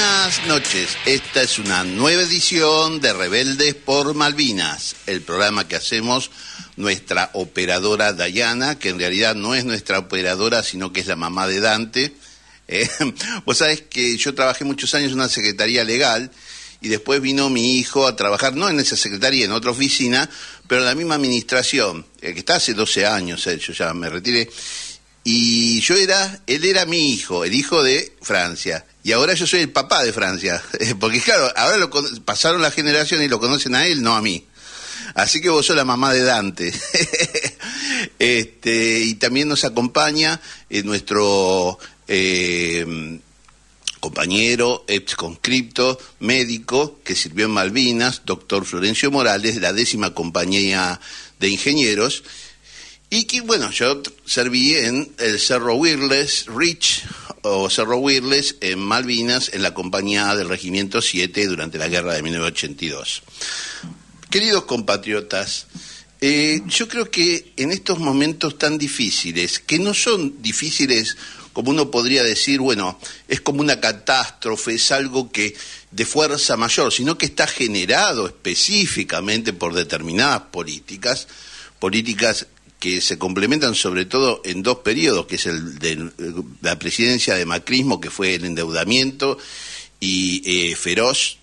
Buenas noches, esta es una nueva edición de Rebeldes por Malvinas, el programa que hacemos nuestra operadora Dayana, que en realidad no es nuestra operadora, sino que es la mamá de Dante. Eh, vos sabés que yo trabajé muchos años en una secretaría legal y después vino mi hijo a trabajar, no en esa secretaría, en otra oficina, pero en la misma administración, eh, que está hace 12 años, eh, yo ya me retiré, y yo era, él era mi hijo, el hijo de Francia. Y ahora yo soy el papá de Francia. Porque claro, ahora lo, pasaron la generación y lo conocen a él, no a mí. Así que vos sos la mamá de Dante. este, y también nos acompaña eh, nuestro em, compañero, ex conscripto, médico que sirvió en Malvinas, doctor Florencio Morales, la décima compañía de ingenieros y que, bueno, yo serví en el Cerro Wirles, Rich, o Cerro Wirles, en Malvinas, en la compañía del Regimiento 7 durante la guerra de 1982. Queridos compatriotas, eh, yo creo que en estos momentos tan difíciles, que no son difíciles como uno podría decir, bueno, es como una catástrofe, es algo que de fuerza mayor, sino que está generado específicamente por determinadas políticas, políticas que se complementan sobre todo en dos periodos, que es el de la presidencia de Macrismo, que fue el endeudamiento, y eh, feroz.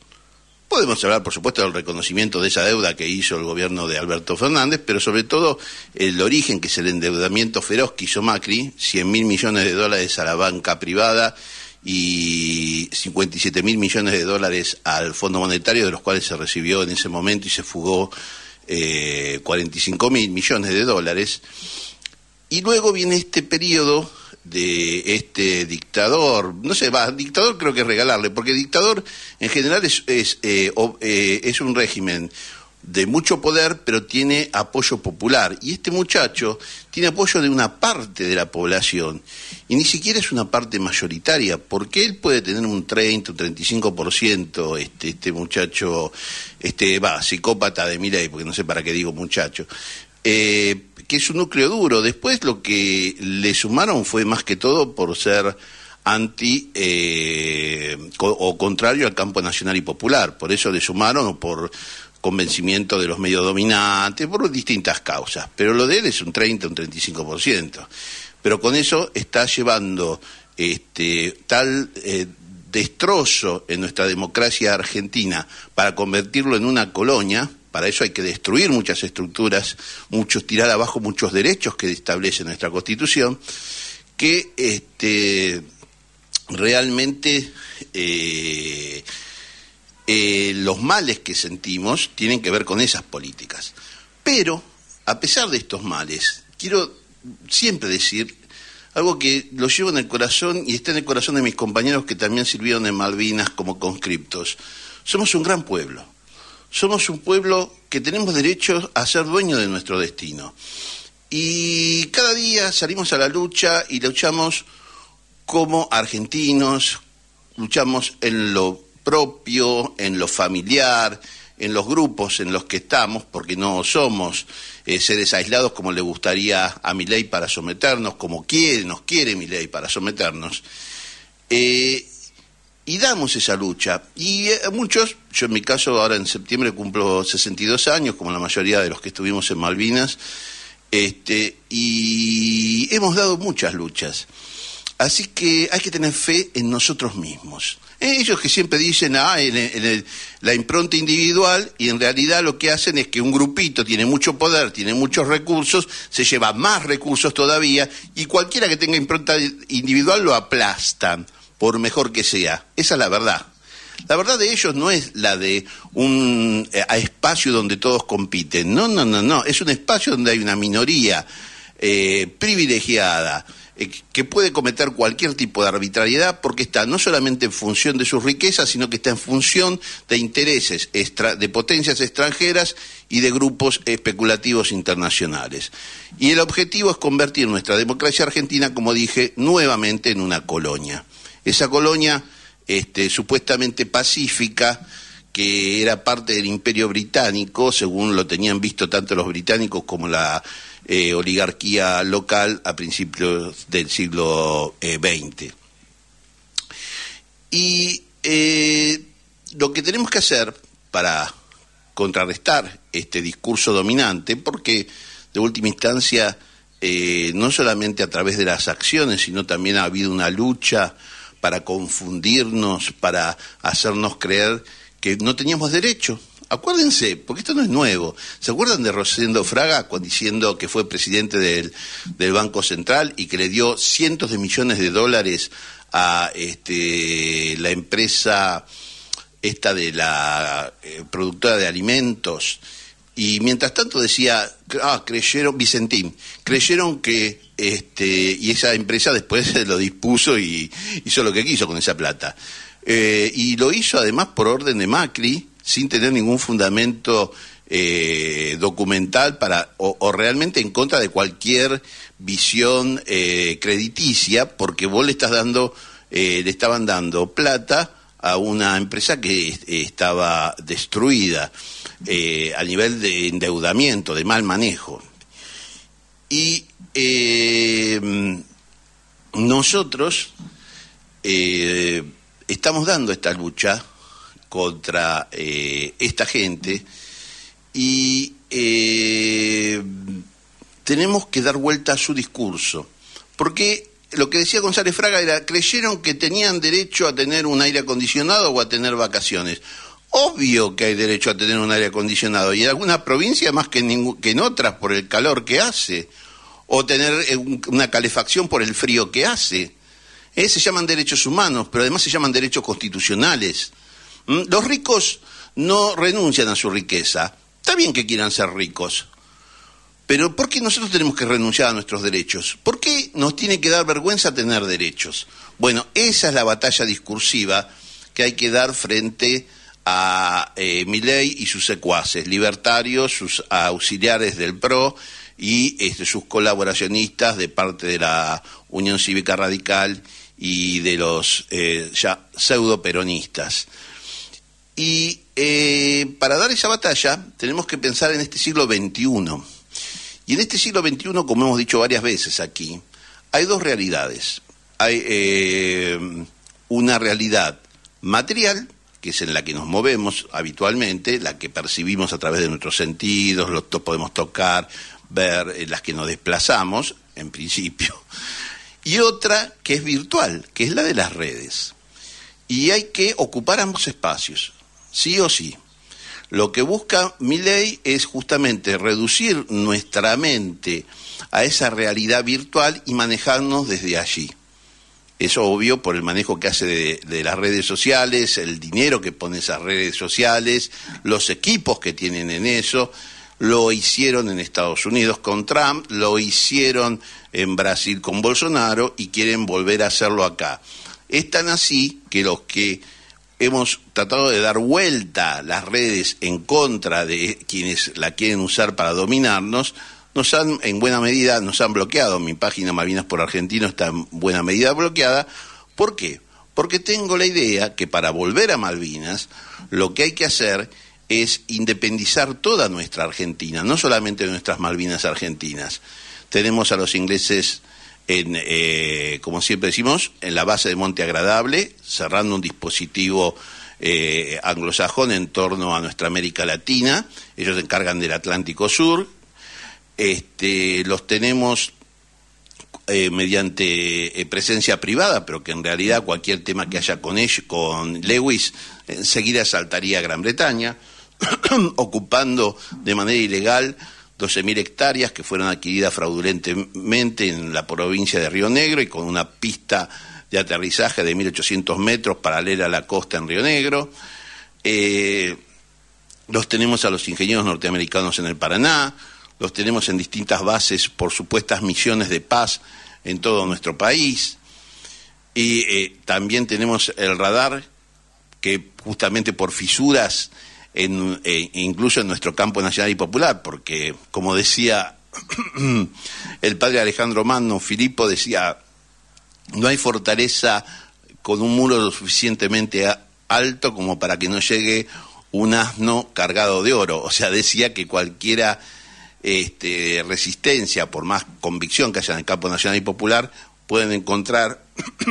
Podemos hablar, por supuesto, del reconocimiento de esa deuda que hizo el gobierno de Alberto Fernández, pero sobre todo el origen, que es el endeudamiento feroz que hizo Macri, 100 mil millones de dólares a la banca privada y 57 mil millones de dólares al Fondo Monetario, de los cuales se recibió en ese momento y se fugó 45 eh, mil millones de dólares. Y luego viene este periodo de este dictador, no sé, va, dictador creo que es regalarle, porque dictador en general es, es, eh, eh, es un régimen de mucho poder, pero tiene apoyo popular. Y este muchacho tiene apoyo de una parte de la población. Y ni siquiera es una parte mayoritaria, porque él puede tener un 30, un 35%, este, este muchacho, este, va, psicópata de Miley, porque no sé para qué digo muchacho. Eh, que es un núcleo duro. Después lo que le sumaron fue más que todo por ser anti eh, o contrario al campo nacional y popular. Por eso le sumaron o por convencimiento de los medios dominantes, por distintas causas. Pero lo de él es un 30, un 35%. Pero con eso está llevando este, tal eh, destrozo en nuestra democracia argentina para convertirlo en una colonia. Para eso hay que destruir muchas estructuras, muchos tirar abajo muchos derechos que establece nuestra Constitución, que este, realmente eh, eh, los males que sentimos tienen que ver con esas políticas. Pero, a pesar de estos males, quiero siempre decir algo que lo llevo en el corazón y está en el corazón de mis compañeros que también sirvieron en Malvinas como conscriptos. Somos un gran pueblo. Somos un pueblo que tenemos derecho a ser dueño de nuestro destino. Y cada día salimos a la lucha y luchamos como argentinos, luchamos en lo propio, en lo familiar, en los grupos en los que estamos, porque no somos eh, seres aislados como le gustaría a mi ley para someternos, como quiere, nos quiere mi ley para someternos. Eh, y damos esa lucha. Y eh, muchos, yo en mi caso ahora en septiembre cumplo 62 años, como la mayoría de los que estuvimos en Malvinas, este, y hemos dado muchas luchas. Así que hay que tener fe en nosotros mismos. Ellos que siempre dicen, ah, en, la impronta individual, y en realidad lo que hacen es que un grupito tiene mucho poder, tiene muchos recursos, se lleva más recursos todavía, y cualquiera que tenga impronta individual lo aplastan, por mejor que sea. Esa es la verdad. La verdad de ellos no es la de un eh, espacio donde todos compiten. No, no, no, no. Es un espacio donde hay una minoría eh, privilegiada eh, que puede cometer cualquier tipo de arbitrariedad porque está no solamente en función de sus riquezas, sino que está en función de intereses de potencias extranjeras y de grupos especulativos internacionales. Y el objetivo es convertir nuestra democracia argentina, como dije, nuevamente en una colonia. Esa colonia este, supuestamente pacífica, que era parte del imperio británico, según lo tenían visto tanto los británicos como la eh, oligarquía local a principios del siglo XX. Eh, y eh, lo que tenemos que hacer para contrarrestar este discurso dominante, porque de última instancia, no solamente a través de las acciones, sino también ha habido una lucha para confundirnos, para hacernos creer que no teníamos derecho acuérdense, porque esto no es nuevo. ¿Se acuerdan de Rosendo Fraga cuando diciendo que fue presidente del, Banco Central y que le dio cientos de millones de dólares a este, la empresa esta de la eh, productora de alimentos? Y mientras tanto decía, ah, creyeron, Vicentín, creyeron que, este, y esa empresa después se lo dispuso y hizo lo que quiso con esa plata. Eh, y lo hizo además por orden de Macri, sin tener ningún fundamento eh, documental para o, realmente en contra de cualquier visión eh, crediticia, porque vos le estás dando, eh, le estaban dando plata a una empresa que estaba destruida a nivel de endeudamiento, de mal manejo. Y nosotros estamos dando esta lucha contra eh, esta gente y eh, tenemos que dar vuelta a su discurso. Porque lo que decía González Fraga era, creyeron que tenían derecho a tener un aire acondicionado o a tener vacaciones. Obvio que hay derecho a tener un aire acondicionado y en algunas provincias más que en, que en otras por el calor que hace o tener eh, una calefacción por el frío que hace. se llaman derechos humanos, pero además se llaman derechos constitucionales. Mm, los ricos no renuncian a su riqueza. Está bien que quieran ser ricos, pero ¿por qué nosotros tenemos que renunciar a nuestros derechos? ¿Por qué nos tiene que dar vergüenza tener derechos? Bueno, esa es la batalla discursiva que hay que dar frente a eh, Milley y sus secuaces, libertarios, sus auxiliares del PRO y este, sus colaboracionistas de parte de la Unión Cívica Radical y de los eh, ya pseudo peronistas. Y eh, para dar esa batalla tenemos que pensar en este siglo XXI. Y en este siglo XXI, como hemos dicho varias veces aquí, hay dos realidades. Hay eh, una realidad material, que es en la que nos movemos habitualmente, la que percibimos a través de nuestros sentidos, lo podemos tocar, ver, eh, las que nos desplazamos, en principio. Y otra que es virtual, que es la de las redes. Y hay que ocupar ambos espacios sí o sí. Lo que busca mi ley es justamente reducir nuestra mente a esa realidad virtual y manejarnos desde allí. Es obvio por el manejo que hace de, de, las redes sociales, el dinero que pone esas redes sociales, los equipos que tienen en eso. Lo hicieron en Estados Unidos con Trump, lo hicieron en Brasil con Bolsonaro y quieren volver a hacerlo acá. Es tan así que los que hemos tratado de dar vuelta las redes en contra de quienes la quieren usar para dominarnos, nos han, en buena medida, nos han bloqueado. Mi página Malvinas por Argentino está en buena medida bloqueada. ¿Por qué? Porque tengo la idea que para volver a Malvinas, lo que hay que hacer es independizar toda nuestra Argentina, no solamente nuestras Malvinas argentinas. Tenemos a los ingleses en, eh, como siempre decimos, en la base de Monte Agradable, cerrando un dispositivo eh, anglosajón en torno a nuestra América Latina. Ellos se encargan del Atlántico Sur. Este, los tenemos eh, mediante presencia privada, pero que en realidad cualquier tema que haya con, ellos, con Lewis enseguida saltaría a Gran Bretaña, ocupando de manera ilegal 12.000 hectáreas que fueron adquiridas fraudulentemente en la provincia de Río Negro y con una pista de aterrizaje de 1.800 metros paralela a la costa en Río Negro. Eh, los tenemos a los ingenieros norteamericanos en el Paraná, los tenemos en distintas bases por supuestas misiones de paz en todo nuestro país. Y eh, también tenemos el radar que justamente por fisuras eh, incluso en nuestro campo nacional y popular, porque como decía el padre Alejandro Magno, Filipo decía, no hay fortaleza con un muro lo suficientemente alto como para que no llegue un asno cargado de oro. O sea, decía que cualquiera este, resistencia, por más convicción que haya en el campo nacional y popular, pueden encontrar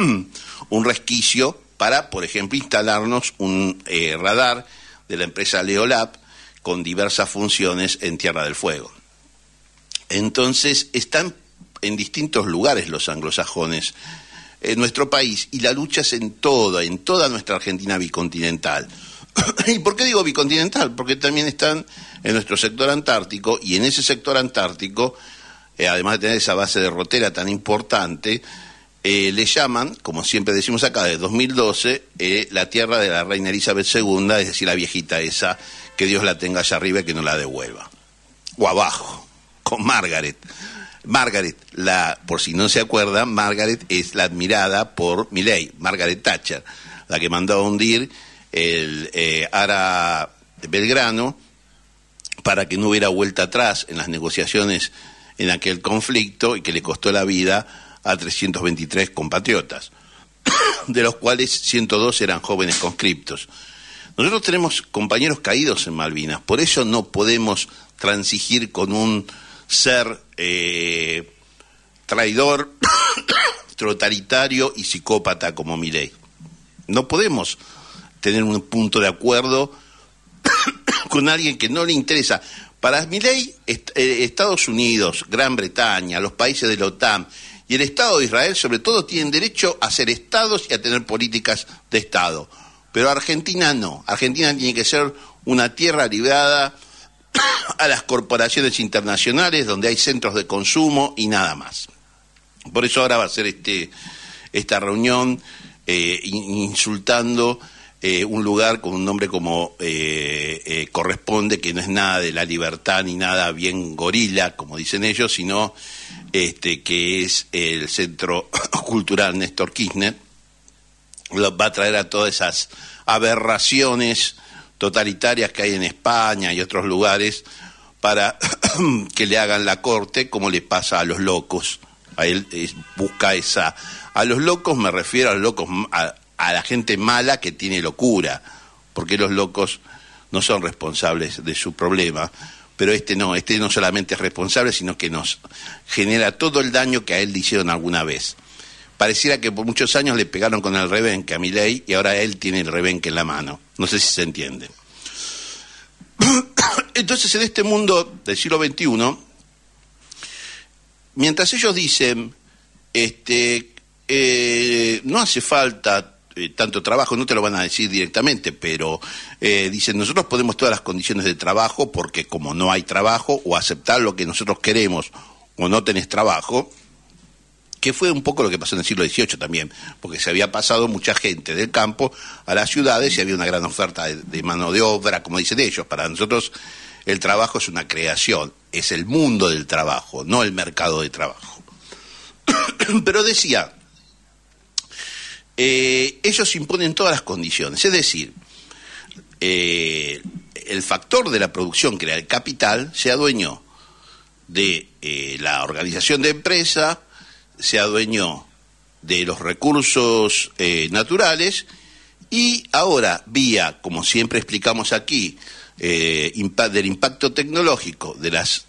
un resquicio para, por ejemplo, instalarnos un eh, radar de la empresa Leolab con diversas funciones en Tierra del Fuego. Entonces están en distintos lugares los anglosajones en nuestro país y la lucha es en toda, en toda nuestra Argentina bicontinental. ¿Y por qué digo bicontinental? Porque también están en nuestro sector antártico y en ese sector antártico, eh, además de tener esa base de rotera tan importante, eh, le llaman, como siempre decimos acá, de 2012, eh, la tierra de la reina Elizabeth II, es decir, la viejita esa, que Dios la tenga allá arriba y que no la devuelva. O abajo, con Margaret. Margaret, la, por si no se acuerda, Margaret es la admirada por Milley, Margaret Thatcher, la que mandó a hundir el eh, Ara Belgrano para que no hubiera vuelta atrás en las negociaciones en aquel conflicto y que le costó la vida a 323 compatriotas, de los cuales 102 eran jóvenes conscriptos. Nosotros tenemos compañeros caídos en Malvinas, por eso no podemos transigir con un ser eh, traidor, totalitario y psicópata como Milei. No podemos tener un punto de acuerdo con alguien que no le interesa. Para Milei, eh, Estados Unidos, Gran Bretaña, los países de la OTAN, y el Estado de Israel sobre todo tiene derecho a ser estados y a tener políticas de Estado. Pero Argentina no. Argentina tiene que ser una tierra librada a las corporaciones internacionales donde hay centros de consumo y nada más. Por eso ahora va a ser este, esta reunión eh, insultando eh, un lugar con un nombre como eh, eh, corresponde, que no es nada de la libertad ni nada bien gorila, como dicen ellos, sino este, que es el Centro Cultural Néstor Kirchner, Lo, va a traer a todas esas aberraciones totalitarias que hay en España y otros lugares para que le hagan la corte como le pasa a los locos. A él busca esa... A los locos me refiero a los locos, a, a la gente mala que tiene locura, porque los locos no son responsables de su problema, pero este no, este no solamente es responsable, sino que nos genera todo el daño que a él le hicieron alguna vez. Pareciera que por muchos años le pegaron con el rebenque a ley y ahora él tiene el rebenque en la mano. No sé si se entiende. Entonces, en este mundo del siglo XXI, mientras ellos dicen, este, eh, no hace falta eh, tanto trabajo, no te lo van a decir directamente, pero eh, dicen, nosotros podemos todas las condiciones de trabajo porque como no hay trabajo o aceptar lo que nosotros queremos o no tenés trabajo, que fue un poco lo que pasó en el siglo XVIII también, porque se había pasado mucha gente del campo a las ciudades y había una gran oferta de, de mano de obra, como dicen ellos, para nosotros el trabajo es una creación, es el mundo del trabajo, no el mercado de trabajo. pero decía, eh, ellos imponen todas las condiciones. Es decir, eh, el factor de la producción, que era el capital, se adueñó de eh, la organización de empresa, se adueñó de los recursos naturales y ahora, vía, como siempre explicamos aquí, del impacto tecnológico, de las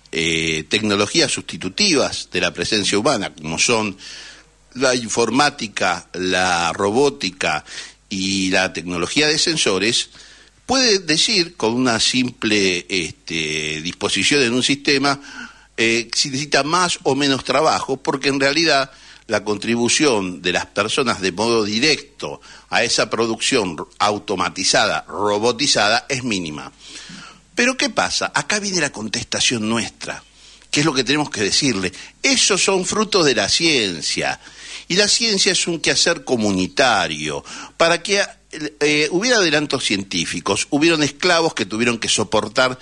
tecnologías sustitutivas de la presencia humana, como son la informática, la robótica y la tecnología de sensores, puede decir con una simple este, disposición en un sistema eh, si necesita más o menos trabajo, porque en realidad la contribución de las personas de modo directo a esa producción automatizada, robotizada, es mínima. Pero ¿qué pasa? Acá viene la contestación nuestra, qué es lo que tenemos que decirle. Esos son frutos de la ciencia y la ciencia es un quehacer comunitario. Para que eh, eh, hubiera adelantos científicos, hubieron esclavos que tuvieron que soportar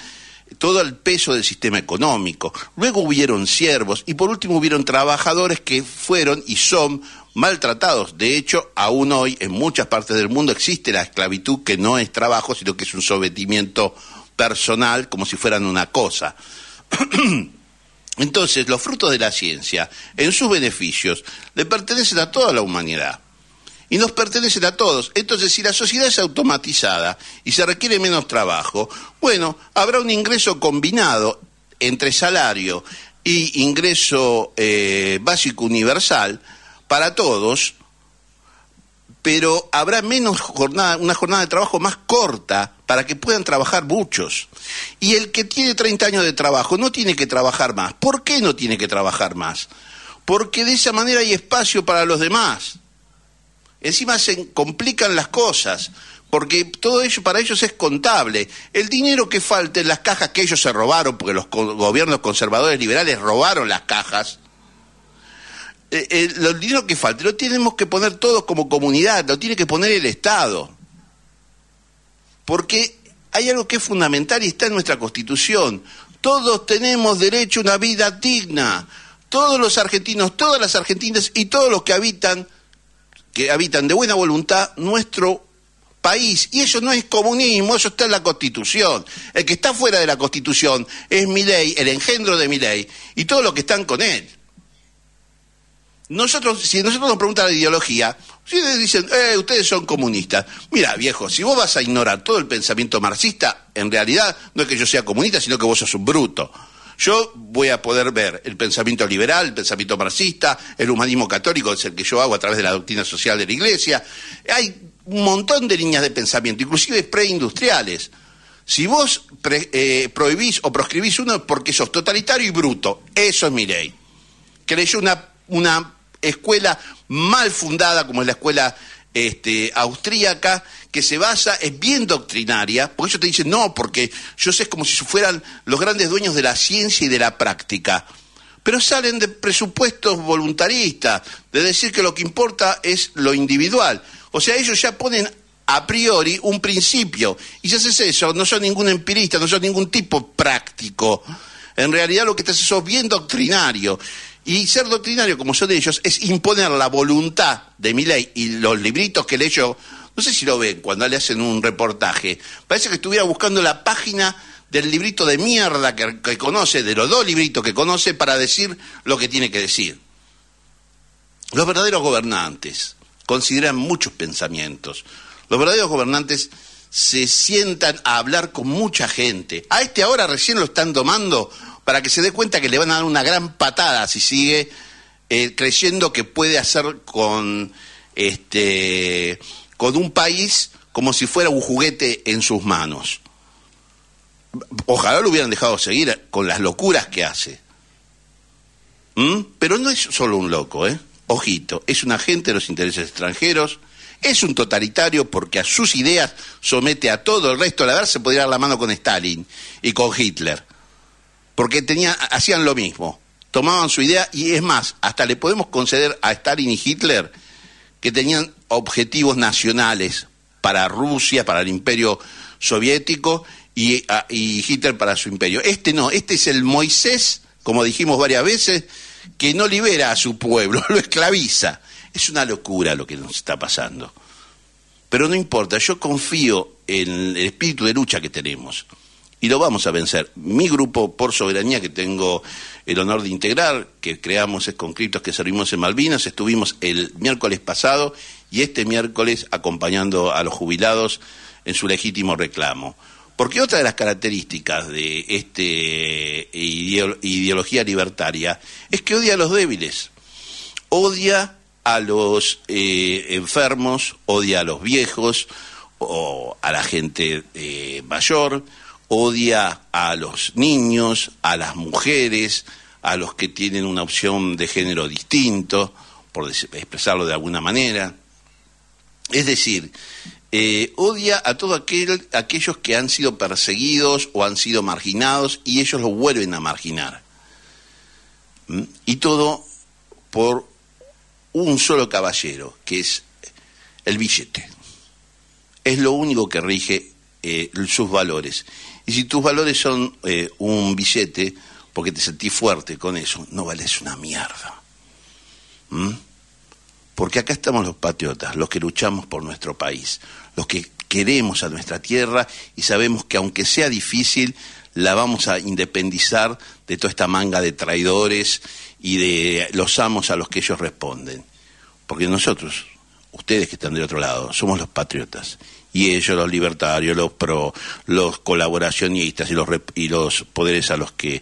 todo el peso del sistema económico. Luego hubieron siervos y por último hubieron trabajadores que fueron y son maltratados. De hecho, aún hoy en muchas partes del mundo existe la esclavitud que no es trabajo, sino que es un sometimiento personal como si fueran una cosa. Entonces, los frutos de la ciencia, en sus beneficios, le pertenecen a toda la humanidad. Y nos pertenecen a todos. Entonces, si la sociedad es automatizada y se requiere menos trabajo, bueno, habrá un ingreso combinado entre salario y ingreso eh, básico universal para todos, pero habrá menos jornada, una jornada de trabajo más corta para que puedan trabajar muchos. Y el que tiene 30 años de trabajo no tiene que trabajar más. ¿Por qué no tiene que trabajar más? Porque de esa manera hay espacio para los demás. Encima se complican las cosas, porque todo ello para ellos es contable. El dinero que falta en las cajas que ellos se robaron, porque los gobiernos conservadores liberales robaron las cajas, eh, eh, el, dinero que falta lo tenemos que poner todos como comunidad, lo tiene que poner el Estado porque hay algo que es fundamental y está en nuestra Constitución. Todos tenemos derecho a una vida digna. Todos los argentinos, todas las argentinas y todos los que habitan, que habitan de buena voluntad nuestro país. Y eso no es comunismo, eso está en la Constitución. El que está fuera de la Constitución es mi ley, el engendro de mi ley y todos los que están con él. Nosotros, si nosotros nos preguntan la ideología, ustedes dicen, eh, ustedes son comunistas. Mira, viejo, si vos vas a ignorar todo el pensamiento marxista, en realidad no es que yo sea comunista, sino que vos sos un bruto. Yo voy a poder ver el pensamiento liberal, el pensamiento marxista, el humanismo católico, es el que yo hago a través de la doctrina social de la Iglesia. Hay un montón de líneas de pensamiento, inclusive preindustriales. Si vos eh, prohibís o proscribís uno porque sos totalitario y bruto, eso es mi ley. Creé una escuela mal fundada como es la escuela este, austríaca, que se basa, es bien doctrinaria, porque ellos te dicen, no, porque yo sé, es como si fueran los grandes dueños de la ciencia y de la práctica. Pero salen de presupuestos voluntaristas, de decir que lo que importa es lo individual. O sea, ellos ya ponen a priori un principio. Y si haces eso, no sos ningún empirista, no sos ningún tipo práctico. En realidad lo que te haces es bien doctrinario. Y ser doctrinario, como son ellos, es imponer la voluntad de mi ley y los libritos que leyó. No sé si lo ven cuando le hacen un reportaje. Parece que estuviera buscando la página del librito de mierda que, conoce, de los dos libritos que conoce, para decir lo que tiene que decir. Los verdaderos gobernantes consideran muchos pensamientos. Los verdaderos gobernantes se sientan a hablar con mucha gente. A este ahora recién lo están domando para que se dé cuenta que le van a dar una gran patada si sigue eh, creyendo que puede hacer con este con un país como si fuera un juguete en sus manos. Ojalá lo hubieran dejado seguir con las locuras que hace. ¿Mm? Pero no es solo un loco, ¿eh? Ojito, es un agente de los intereses extranjeros, es un totalitario porque a sus ideas somete a todo el resto. La verdad se podría dar la mano con Stalin y con Hitler porque tenía, hacían lo mismo, tomaban su idea y es más, hasta le podemos conceder a Stalin y Hitler que tenían objetivos nacionales para Rusia, para el imperio soviético y, y Hitler para su imperio. Este no, este es el Moisés, como dijimos varias veces, que no libera a su pueblo, lo esclaviza. Es una locura lo que nos está pasando. Pero no importa, yo confío en el espíritu de lucha que tenemos y lo vamos a vencer. Mi grupo por soberanía que tengo el honor de integrar, que creamos es conscriptos que servimos en Malvinas, estuvimos el miércoles pasado y este miércoles acompañando a los jubilados en su legítimo reclamo. Porque otra de las características de esta eh, ideología libertaria es que odia a los débiles, odia a los eh, enfermos, odia a los viejos o a la gente eh, mayor, odia a los niños, a las mujeres, a los que tienen una opción de género distinto, por expresarlo de alguna manera. Es decir, eh, odia a todos aquellos que han sido perseguidos o han sido marginados y ellos lo vuelven a marginar. ¿Mm? Y todo por un solo caballero, que es el billete. Es lo único que rige eh, sus valores. Y si tus valores son eh, un billete, porque te sentís fuerte con eso, no vales una mierda. ¿Mm? Porque acá estamos los patriotas, los que luchamos por nuestro país, los que queremos a nuestra tierra y sabemos que aunque sea difícil, la vamos a independizar de toda esta manga de traidores y de los amos a los que ellos responden. Porque nosotros, ustedes que están del otro lado, somos los patriotas y ellos, los libertarios, los pro, los colaboracionistas y los, poderes a los que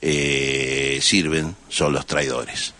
eh, sirven son los traidores.